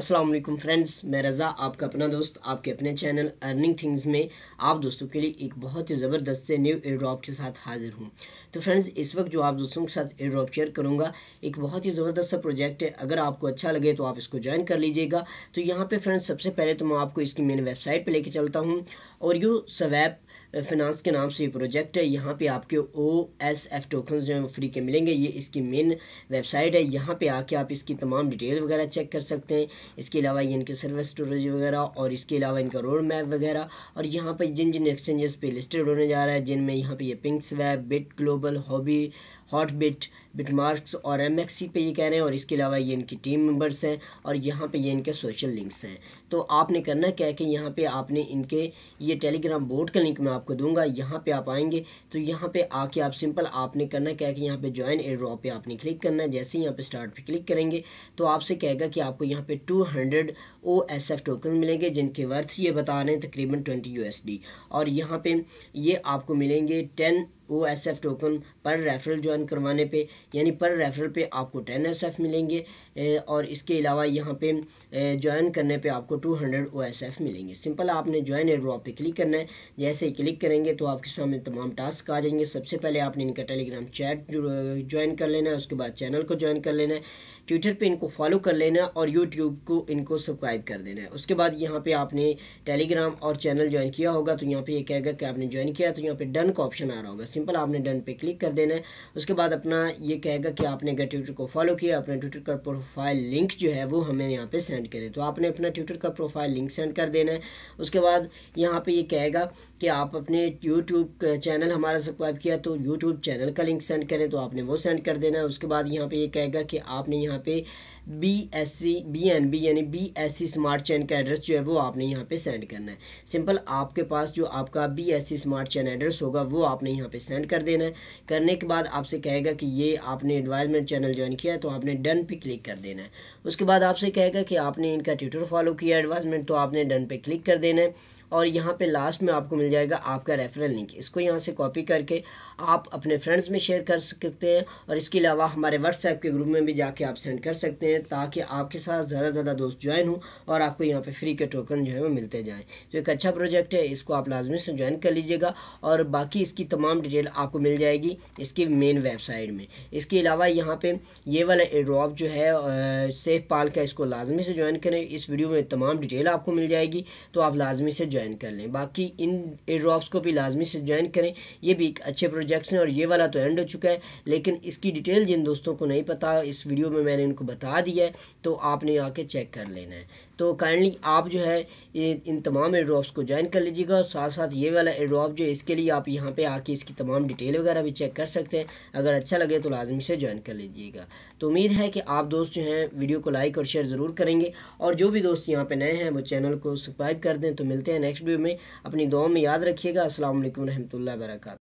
अस्सलाम वालेकुम फ्रेंड्स मैं रज़ा आपका अपना दोस्त आपके अपने चैनल अर्निंग थिंग्स में आप दोस्तों के लिए एक बहुत ही ज़बरदस्त से न्यू ड्रॉप के साथ हाजिर हूँ तो फ्रेंड्स इस वक्त जो आप दोस्तों के साथ ड्रॉप शेयर करूँगा एक बहुत ही ज़बरदस्त सा प्रोजेक्ट है अगर आपको अच्छा लगे तो आप इसको ज्वाइन कर लीजिएगा तो यहाँ पर फ्रेंड्स सबसे पहले तो मैं आपको इसकी मेन वेबसाइट पर लेके चलता हूँ और यू सवैप फिनांस के नाम से ये प्रोजेक्ट है यहाँ पे आपके ओ एस एफ टोकन जो हैं फ्री के मिलेंगे ये इसकी मेन वेबसाइट है यहाँ पे आके आप इसकी तमाम डिटेल वगैरह चेक कर सकते हैं इसके अलावा ये इनके सर्वर स्टोरेज वगैरह और इसके अलावा इनका रोड मैप वगैरह और यहाँ पर जिन जिन एक्सचेंजेस पे लिस्टेड होने जा रहा है जिनमें यहाँ पर ये pinks web bit global hobby hot bit bit marks और एम पे ये कह रहे हैं और इसके अलावा ये इनकी टीम मेंबर्स हैं और यहाँ पे ये इनके सोशल लिंक्स हैं तो आपने करना क्या है कि यहाँ पे आपने इनके ये टेलीग्राम बोर्ड का लिंक मैं आपको दूंगा यहाँ पे आप आएंगे तो यहाँ पे आके आप सिंपल आपने करना क्या है कि यहाँ पे ज्वाइन एयर ड्रॉप पर आपने क्लिक करना है जैसे ही यहाँ पर स्टार्ट पर क्लिक करेंगे तो आपसे कहेगा कि आपको यहाँ पर two hundred O S F token मिलेंगे जिनके वर्थ ये बता रहे हैं तकरीबन ट्वेंटी यू एस डी और यहाँ पर ये आपको मिलेंगे ten O S F token पर रेफरल ज्वाइन करवाने पे यानी पर रेफरल पे आपको टेन एस एफ मिलेंगे और इसके अलावा यहाँ पे ज्वाइन करने पे आपको two hundred O S F मिलेंगे सिंपल आपने ज्वाइन ड्रॉप पे क्लिक करना है जैसे ही क्लिक करेंगे तो आपके सामने तमाम टास्क आ जाएंगे सबसे पहले आपने इनका टेलीग्राम चैट ज्वाइन कर लेना है उसके बाद चैनल को ज्वाइन कर लेना है ट्विटर पे इनको फॉलो कर लेना और यूट्यूब को इनको सब्सक्राइब कर देना है उसके बाद यहाँ पे आपने टेलीग्राम और चैनल ज्वाइन किया होगा तो यहाँ पे ये यह कहेगा कि आपने ज्वाइन किया तो यहाँ पे डन का ऑप्शन आ रहा होगा सिंपल आपने डन पे क्लिक कर देना है उसके बाद अपना ये कहेगा कि आपने अगर ट्विटर को फॉलो किया अपना ट्विटर का प्रोफाइल लिंक जो है वो हमें यहाँ पे सेंड करे तो आपने अपना ट्विटर का प्रोफाइल लिंक सेंड कर देना है उसके बाद यहाँ पे ये कहेगा कि आप अपने यूट्यूब चैनल हमारा सब्सक्राइब किया तो यूट्यूब चैनल का लिंक सेंड करें तो आपने वो सेंड कर देना है उसके बाद यहाँ पे ये कहेगा कि आपने यहाँ पे B S C B N B यानी B S C smart chain का एड्रेस जो है वो आपने यहाँ पे सेंड करना है सिंपल आपके पास जो आपका B S C smart chain address होगा वो आपने यहाँ पे सेंड कर देना है करने के बाद आपसे कहेगा कि ये आपने एडवाइजमेंट चैनल ज्वाइन किया तो आपने डन पे क्लिक कर देना है उसके बाद आपसे कहेगा कि आपने इनका ट्यूटर फॉलो किया एडवाइजमेंट तो आपने डन पे क्लिक कर देना है और यहाँ पे लास्ट में आपको मिल जाएगा आपका रेफरल लिंक इसको यहाँ से कॉपी करके आप अपने फ्रेंड्स में शेयर कर सकते हैं और इसके अलावा हमारे व्हाट्सएप के ग्रुप में भी जाके आप सेंड कर सकते हैं ताकि आपके साथ ज़्यादा से ज़्यादा दोस्त ज्वाइन हों और आपको यहाँ पर फ्री के टोकन जो है वो मिलते जाएँ तो एक अच्छा प्रोजेक्ट है इसको आप लाजमी से ज्वाइन कर लीजिएगा और बाकी इसकी तमाम डिटेल आपको मिल जाएगी इसकी मेन वेबसाइट में इसके अलावा यहाँ पर ये वाला एड्रॉप जो है सेफ पाल का इसको लाजमी से ज्वाइन करें इस वीडियो में तमाम डिटेल आपको मिल जाएगी तो आप लाजमी से ज्वाइन ज्वाइन कर लें बाकी इन एड्रॉप्स को भी लाजमी से ज्वाइन करें ये भी एक अच्छे प्रोजेक्ट्स हैं और ये वाला तो एंड हो चुका है लेकिन इसकी डिटेल जिन दोस्तों को नहीं पता इस वीडियो में मैंने इनको बता दिया है तो आपने आके चेक कर लेना है तो काइंडली आप जो है इन तमाम एड्रॉप्स को ज्वाइन कर लीजिएगा और साथ साथ ये वाला एड्रॉप जो है इसके लिए आप यहाँ पे आके इसकी तमाम डिटेल वगैरह भी चेक कर सकते हैं अगर अच्छा लगे तो लाजमी से ज्वाइन कर लीजिएगा तो उम्मीद है कि आप दोस्त जो हैं वीडियो को लाइक और शेयर ज़रूर करेंगे और जो भी दोस्त यहाँ पर नए हैं वो चैनल को सब्सक्राइब कर दें तो मिलते हैं नेक्स्ट वीडियो में अपनी दुआ में याद रखिएगा असल वरहमल वर्का